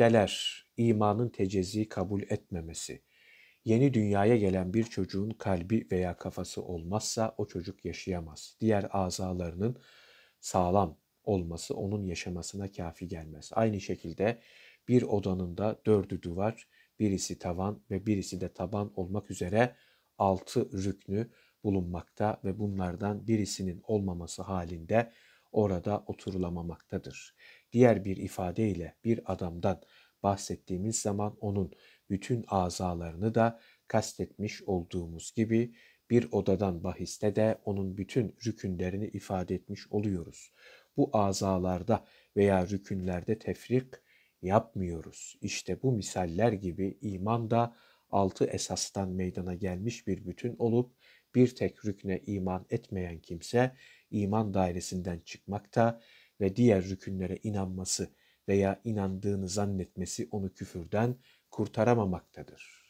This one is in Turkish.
maddeler, imanın tecezi kabul etmemesi, yeni dünyaya gelen bir çocuğun kalbi veya kafası olmazsa o çocuk yaşayamaz. Diğer azalarının sağlam olması onun yaşamasına kafi gelmez. Aynı şekilde bir odanın da dördü duvar, birisi tavan ve birisi de taban olmak üzere altı rüknü bulunmakta ve bunlardan birisinin olmaması halinde orada oturulamamaktadır. Diğer bir ifadeyle bir adamdan bahsettiğimiz zaman onun bütün azalarını da kastetmiş olduğumuz gibi bir odadan bahiste de onun bütün rükünlerini ifade etmiş oluyoruz. Bu azalarda veya rükünlerde tefrik yapmıyoruz. İşte bu misaller gibi iman da altı esastan meydana gelmiş bir bütün olup bir tek rükne iman etmeyen kimse iman dairesinden çıkmakta ve diğer rükünlere inanması veya inandığını zannetmesi onu küfürden kurtaramamaktadır.